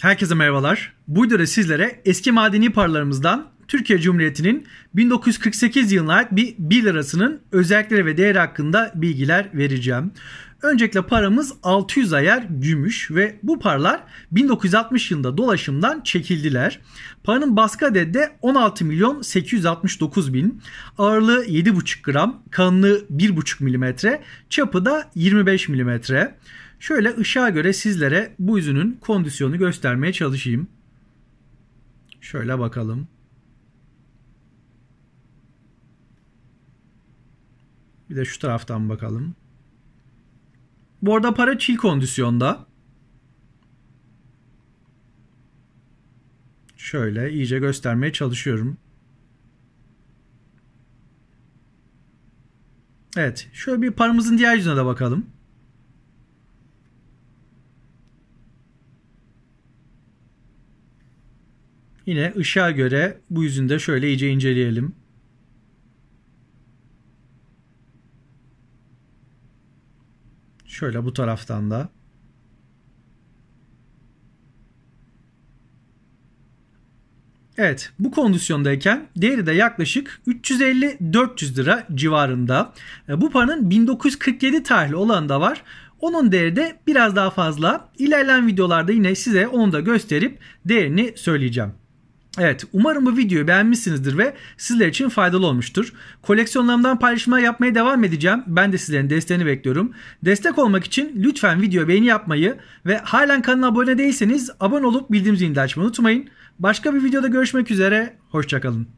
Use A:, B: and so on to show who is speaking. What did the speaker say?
A: Herkese merhabalar. Bu videoda sizlere eski madeni paralarımızdan Türkiye Cumhuriyeti'nin 1948 yılına ait bir 1 lirasının özellikleri ve değeri hakkında bilgiler vereceğim. Öncelikle paramız 600 ayar gümüş ve bu paralar 1960 yılında dolaşımdan çekildiler. Paranın baskı adedi de 16 milyon 869 bin. Ağırlığı 7,5 gram, kalınlığı 1,5 milimetre, çapı da 25 milimetre. Şöyle ışığa göre sizlere bu yüzünün kondisyonu göstermeye çalışayım. Şöyle bakalım. Bir de şu taraftan bakalım. Bu arada para çil kondisyonda. Şöyle iyice göstermeye çalışıyorum. Evet. Şöyle bir paramızın diğer yüzüne de bakalım. Yine ışığa göre bu yüzünde şöyle iyice inceleyelim. Şöyle bu taraftan da Evet bu kondisyondayken değeri de yaklaşık 350-400 lira civarında. E, bu paranın 1947 tarihli olan da var. Onun değeri de biraz daha fazla. İlerleyen videolarda yine size onu da gösterip değerini söyleyeceğim. Evet umarım bu videoyu beğenmişsinizdir ve sizler için faydalı olmuştur. Koleksiyonlarımdan paylaşımlar yapmaya devam edeceğim. Ben de sizlerin desteğini bekliyorum. Destek olmak için lütfen video beğeni yapmayı ve halen kanala abone değilseniz abone olup bildirim zilini açmayı unutmayın. Başka bir videoda görüşmek üzere. Hoşçakalın.